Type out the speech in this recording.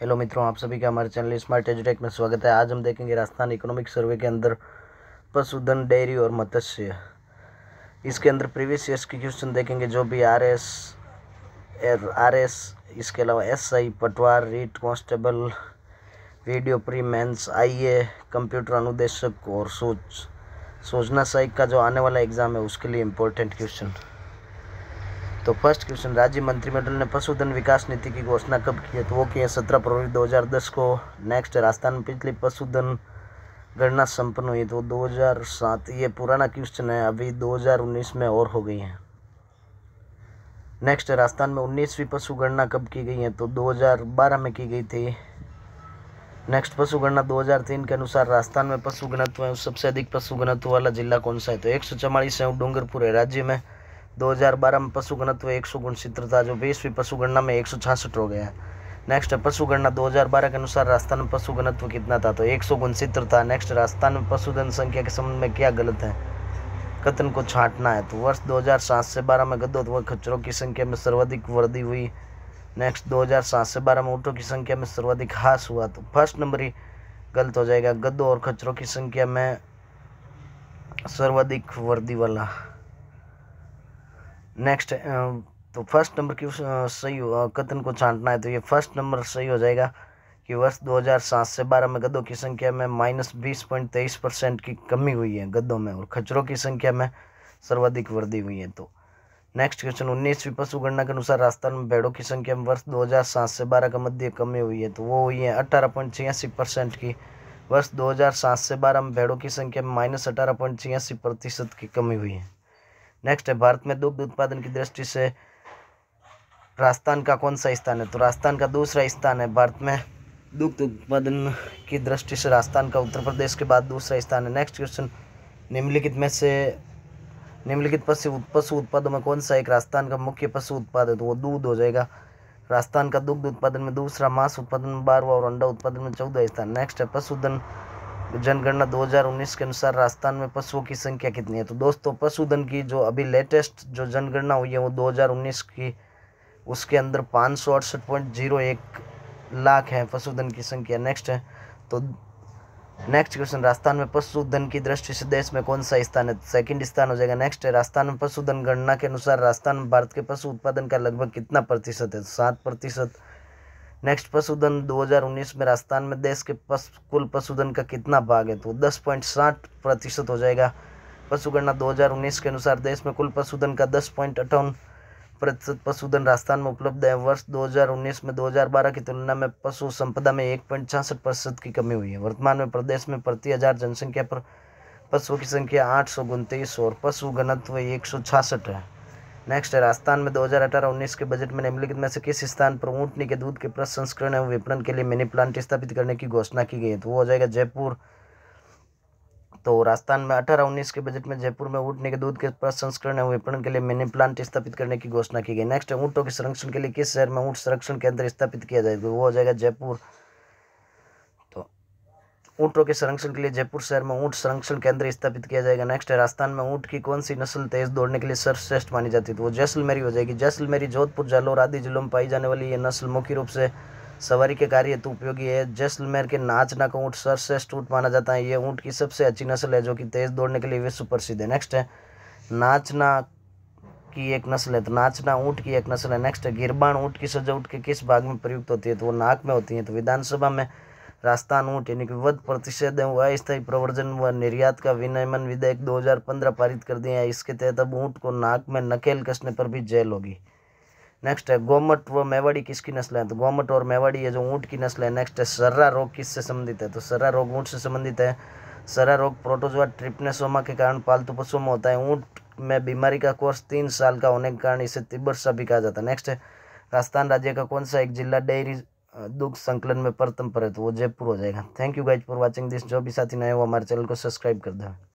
hello मित्रों आप सभी का हमारे चैनल स्मार्ट एजुटेक में स्वागत है आज हम देखेंगे राजस्थान इकोनॉमिक सर्वे के अंदर पशुधन डेयरी और मत्स्य इसके अंदर प्रीवियस ईयर्स के क्वेश्चन देखेंगे जो भी आर एस आर एस इसके अलावा S I Patwar REET constable video pre mains I A computer अनुदेशक और सोच सूचना सहायक का जो आने वाला एग्ज़ाम है उसके लिए इम्पोर्टेंट क्वेश्चन तो फर्स्ट क्वेश्चन राज्य मंत्रिमंडल ने पशुधन विकास नीति की घोषणा कब की है तो वो की है सत्रह फरवरी 2010 को नेक्स्ट राजस्थान में पिछली पशुधन गणना संपन्न हुई तो 2007 ये पुराना क्वेश्चन है अभी 2019 में और हो गई है नेक्स्ट राजस्थान में उन्नीसवीं पशु गणना कब की गई है तो 2012 में की गई थी नेक्स्ट पशु गणना 2003 के अनुसार राजस्थान में पशु घनत्व सबसे अधिक पशु घनत्व वाला जिला कौन सा है तो एक सौ चौवालीस है डूंगरपुर है राज्य में 2012 में पशु घनत्व एक सौ गुणसित्र था जो बीसवीं पशु गणना में एक हो गया नेक्स्ट पशु गणना 2012 के अनुसार राजस्थान में पशु घनत्व कितना था तो एक सौ गुणसित्र था नेक्स्ट राजस्थान में पशु जनसंख्या के संबंध में क्या गलत है कथन को छांटना है तो वर्ष सात से बारह में गद्दों व खच्चरों की संख्या में सर्वाधिक वृद्धि हुई नेक्स्ट सात से बारह में ऊँटों की संख्या में सर्वाधिक हास हुआ तो फर्स्ट नंबर ही गलत हो जाएगा गद्दों और खच्चरों की संख्या में सर्वाधिक वृद्धि वाला नेक्स्ट uh, तो फर्स्ट नंबर की सही uh, कथन को छांटना है तो ये फर्स्ट नंबर सही हो जाएगा कि वर्ष 2007 से 12 में गद्दों की संख्या में माइनस बीस पॉइंट तेईस परसेंट की कमी हुई है गद्दों में और खच्चरों की संख्या में सर्वाधिक वृद्धि हुई है तो नेक्स्ट क्वेश्चन उन्नीसवीं पशु गणना के अनुसार राजस्थान में भेड़ों की संख्या में वर्ष 2007 से 12 का मध्य कमी हुई है तो वो हुई है अठारह पॉइंट छियासी परसेंट की वर्ष दो से बारह में भेड़ों की संख्या में माइनस अठारह पॉइंट छियासी प्रतिशत की कमी हुई है नेक्स्ट है भारत में दुग्ध उत्पादन की दृष्टि से राजस्थान का कौन सा स्थान है तो राजस्थान का दूसरा स्थान है भारत में दुग्ध उत्पादन की दृष्टि से राजस्थान का उत्तर प्रदेश के बाद दूसरा स्थान है नेक्स्ट क्वेश्चन निम्नलिखित में से निम्नलिखित पशु पशु उत्पादों में कौन सा एक राजस्थान का मुख्य पशु उत्पाद है तो वो दूध हो जाएगा राजस्थान का दुग्ध उत्पादन में दूसरा मांस उत्पादन में बारवा और अंडा उत्पादन में चौदह स्थान नेक्स्ट है पशुधन जनगणना 2019 के अनुसार राजस्थान में पशुओं की संख्या कितनी है तो दोस्तों पशुधन की जो अभी लेटेस्ट जो जनगणना हुई है वो 2019 की उसके अंदर पाँच सौ अड़सठ पॉइंट जीरो एक लाख है पशुधन की संख्या नेक्स्ट है तो नेक्स्ट क्वेश्चन राजस्थान में पशुधन की दृष्टि से देश में कौन सा स्थान है सेकंड स्थान हो जाएगा नेक्स्ट है राजस्थान में पशुधन गणना के अनुसार राजस्थान भारत के पशु उत्पादन का लगभग कितना प्रतिशत है सात प्रतिशत नेक्स्ट पशुधन 2019 में राजस्थान में देश के पस, कुल पशुधन का कितना भाग है तो दस पॉइंट साठ प्रतिशत हो जाएगा पशुगणना 2019 के अनुसार देश में कुल पशुधन का दस पॉइंट अठावन प्रतिशत पशुधन राजस्थान में उपलब्ध है वर्ष 2019 में 2012 की तुलना में पशु संपदा में एक पॉइंट छियासठ प्रतिशत की कमी हुई है वर्तमान में प्रदेश में प्रति हजार जनसंख्या पर पशुओं की संख्या आठ सौ उनतीस और पशु घनत्व एक सौ है नेक्स्ट है राजस्थान में 2018-19 के बजट में निम्नलिखित में से किस स्थान पर ऊँटनी के दूध के प्रसंस्करण एवं विपणन के लिए मिनी प्लांट स्थापित करने की घोषणा की गई है तो वो हो जाएगा जयपुर तो राजस्थान में अठारह उन्नीस के बजट में जयपुर में ऊँटने के दूध के प्रसंस्करण एवं विपणन के लिए मिनी प्लांट स्थापित करने की घोषणा की गई नेक्स्ट है ऊँटों के संरक्षण के लिए किस शहर में ऊँट संरक्षण केंद्र स्थापित किया जाएगा वो हो जाएगा जयपुर ऊँटों के संरक्षण के लिए जयपुर शहर में ऊँट संरक्षण केंद्र स्थापित किया जाएगा नेक्स्ट है राजस्थान में ऊँट की कौन सी नस्ल तेज दौड़ने के लिए सर्वश्रेष्ठ मानी जाती है तो वो जैसलमेरी हो जाएगी जैसलमेरी जोधपुर जालोर आदि जिलों में पाई जाने वाली ये नस्ल मुख्य रूप से सवारी के कार्य हेतु उपयोगी है जैसलमेर के नाचना का ऊँट सर्वश्रेष्ठ ऊँट माना जाता है ये ऊँट की सबसे अच्छी नस्ल है जो कि तेज़ दौड़ने के लिए विश्व प्रसिद्ध है नेक्स्ट है नाचना की एक नस्ल है तो नाचना ऊँट की एक नस्ल है नेक्स्ट है गिरबाण ऊँट की सजा के किस भाग में प्रयुक्त होती है तो वो नाक में होती है तो विधानसभा में राजस्थान ऊँट यानी कि वध प्रतिषेध एवं अस्थायी प्रवर्जन व निर्यात का विनियमन विधेयक 2015 पारित कर दिया है इसके तहत अब ऊँट को नाक में नकेल कसने पर भी जेल होगी नेक्स्ट है गोमट व मेवाड़ी किसकी नस्ल है तो गोमट और मेवाड़ी ये जो ऊँट की नस्ल है नेक्स्ट है सर्रा रोग किससे संबंधित है तो सर्रा रोग ऊँट से संबंधित है सर्रा रोग प्रोटोजोआ ट्रिपनेसोमा के कारण पालतू पशुओं में होता है ऊँट में बीमारी का कोर्स तीन साल का होने के कारण इसे तिब्बर सा भी कहा जाता है नेक्स्ट है राजस्थान राज्य का कौन सा एक जिला डेयरी दुख संकलन में प्रथम पड़े तो वो जयपुर हो जाएगा thank you guys for watching this जो भी साथी नए हो हमारे चैनल को सब्सक्राइब कर दें